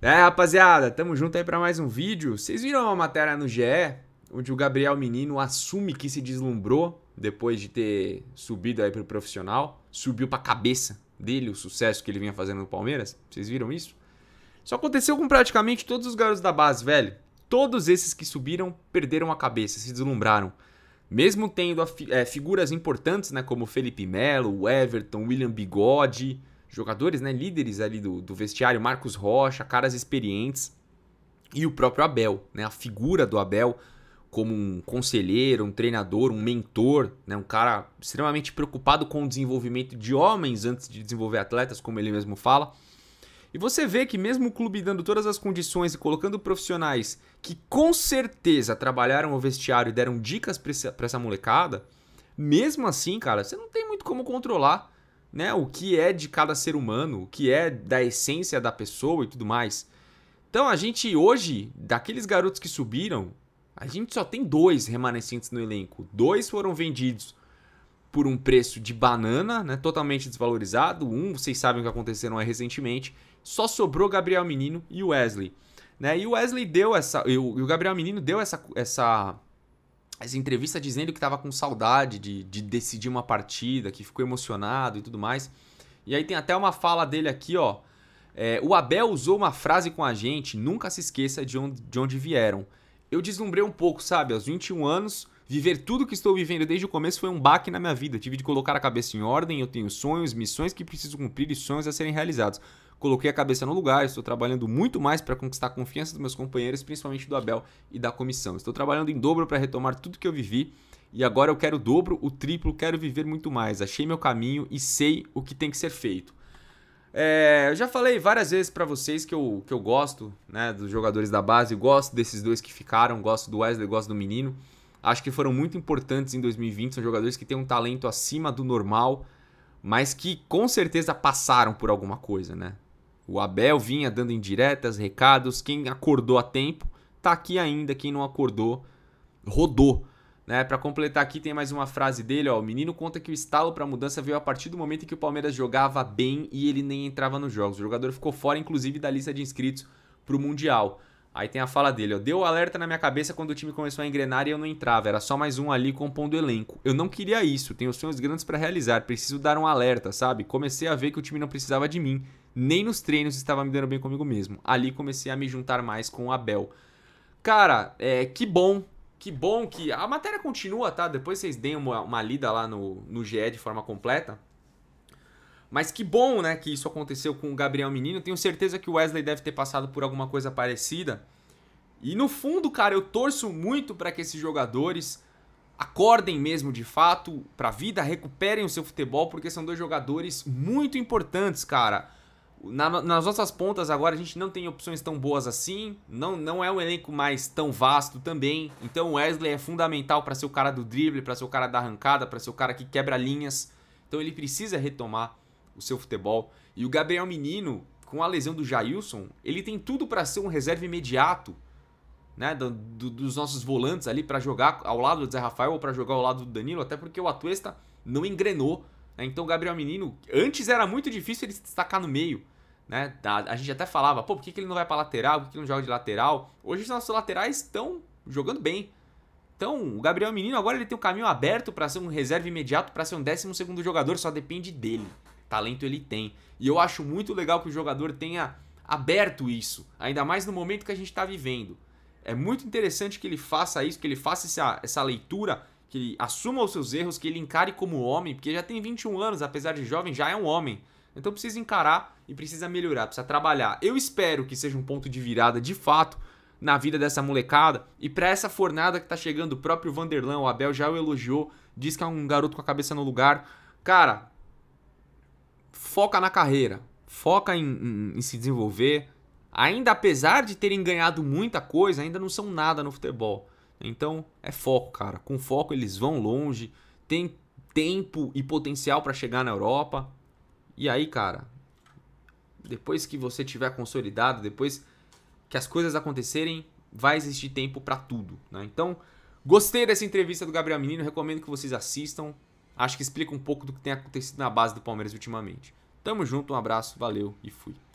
É, rapaziada, tamo junto aí para mais um vídeo. Vocês viram uma matéria no GE, onde o Gabriel Menino assume que se deslumbrou depois de ter subido aí pro profissional, subiu pra cabeça dele o sucesso que ele vinha fazendo no Palmeiras? Vocês viram isso? Isso aconteceu com praticamente todos os garotos da base, velho. Todos esses que subiram perderam a cabeça, se deslumbraram. Mesmo tendo fi é, figuras importantes, né, como Felipe Melo, Everton, William Bigode, jogadores, né, líderes ali do, do vestiário, Marcos Rocha, caras experientes e o próprio Abel, né, a figura do Abel como um conselheiro, um treinador, um mentor, né, um cara extremamente preocupado com o desenvolvimento de homens antes de desenvolver atletas, como ele mesmo fala. E você vê que mesmo o clube dando todas as condições e colocando profissionais que com certeza trabalharam o vestiário e deram dicas para essa molecada, mesmo assim, cara, você não tem muito como controlar né, o que é de cada ser humano, o que é da essência da pessoa e tudo mais. Então a gente hoje, daqueles garotos que subiram, a gente só tem dois remanescentes no elenco. Dois foram vendidos por um preço de banana, né, totalmente desvalorizado. Um, vocês sabem o que aconteceu é recentemente. Só sobrou Gabriel Menino e o Wesley. Né? E o Wesley deu essa. E o Gabriel Menino deu essa, essa essa entrevista dizendo que estava com saudade de, de decidir uma partida, que ficou emocionado e tudo mais. E aí tem até uma fala dele aqui, ó. É, o Abel usou uma frase com a gente, nunca se esqueça de onde, de onde vieram. Eu deslumbrei um pouco, sabe? Aos 21 anos, viver tudo que estou vivendo desde o começo foi um baque na minha vida. tive de colocar a cabeça em ordem, eu tenho sonhos, missões que preciso cumprir e sonhos a serem realizados. Coloquei a cabeça no lugar, estou trabalhando muito mais para conquistar a confiança dos meus companheiros, principalmente do Abel e da comissão. Estou trabalhando em dobro para retomar tudo que eu vivi e agora eu quero o dobro, o triplo, quero viver muito mais. Achei meu caminho e sei o que tem que ser feito. É, eu já falei várias vezes para vocês que eu, que eu gosto né, dos jogadores da base, gosto desses dois que ficaram, gosto do Wesley, gosto do menino. Acho que foram muito importantes em 2020, são jogadores que têm um talento acima do normal, mas que com certeza passaram por alguma coisa, né? O Abel vinha dando indiretas, recados. Quem acordou a tempo tá aqui ainda. Quem não acordou, rodou. Né? Para completar aqui, tem mais uma frase dele. Ó. O menino conta que o estalo para a mudança veio a partir do momento em que o Palmeiras jogava bem e ele nem entrava nos jogos. O jogador ficou fora, inclusive, da lista de inscritos para o Mundial. Aí tem a fala dele, ó. Deu alerta na minha cabeça quando o time começou a engrenar e eu não entrava. Era só mais um ali compondo elenco. Eu não queria isso. Tenho sonhos grandes para realizar. Preciso dar um alerta, sabe? Comecei a ver que o time não precisava de mim. Nem nos treinos estava me dando bem comigo mesmo. Ali comecei a me juntar mais com o Abel. Cara, é, que bom. Que bom que. A matéria continua, tá? Depois vocês deem uma, uma lida lá no, no GE de forma completa. Mas que bom, né, que isso aconteceu com o Gabriel Menino. Tenho certeza que o Wesley deve ter passado por alguma coisa parecida. E no fundo, cara, eu torço muito para que esses jogadores acordem mesmo de fato para a vida, recuperem o seu futebol, porque são dois jogadores muito importantes, cara. Na, nas nossas pontas agora a gente não tem opções tão boas assim, não, não é um elenco mais tão vasto também. Então o Wesley é fundamental para ser o cara do drible, para ser o cara da arrancada, para ser o cara que quebra linhas. Então ele precisa retomar o seu futebol. E o Gabriel Menino, com a lesão do Jailson, ele tem tudo para ser um reserva imediato né, do, do, dos nossos volantes ali para jogar ao lado do Zé Rafael ou para jogar ao lado do Danilo, até porque o Atuesta não engrenou. Né? Então o Gabriel Menino, antes era muito difícil ele se destacar no meio. Né? A, a gente até falava, pô, por que, que ele não vai para lateral? Por que, que ele não joga de lateral? Hoje os nossos laterais estão jogando bem. Então, o Gabriel Menino agora ele tem o um caminho aberto para ser um reserva imediato, para ser um 12 jogador, só depende dele. Talento ele tem. E eu acho muito legal que o jogador tenha aberto isso, ainda mais no momento que a gente está vivendo. É muito interessante que ele faça isso, que ele faça essa, essa leitura, que ele assuma os seus erros, que ele encare como homem, porque já tem 21 anos, apesar de jovem, já é um homem. Então precisa encarar e precisa melhorar, precisa trabalhar. Eu espero que seja um ponto de virada de fato na vida dessa molecada. E para essa fornada que tá chegando, o próprio Vanderlan, o Abel já o elogiou, diz que é um garoto com a cabeça no lugar. Cara, foca na carreira, foca em, em, em se desenvolver. Ainda apesar de terem ganhado muita coisa, ainda não são nada no futebol. Então é foco, cara. Com foco eles vão longe, tem tempo e potencial para chegar na Europa. E aí, cara, depois que você tiver consolidado, depois que as coisas acontecerem, vai existir tempo para tudo. Né? Então, gostei dessa entrevista do Gabriel Menino, recomendo que vocês assistam acho que explica um pouco do que tem acontecido na base do Palmeiras ultimamente. Tamo junto, um abraço, valeu e fui.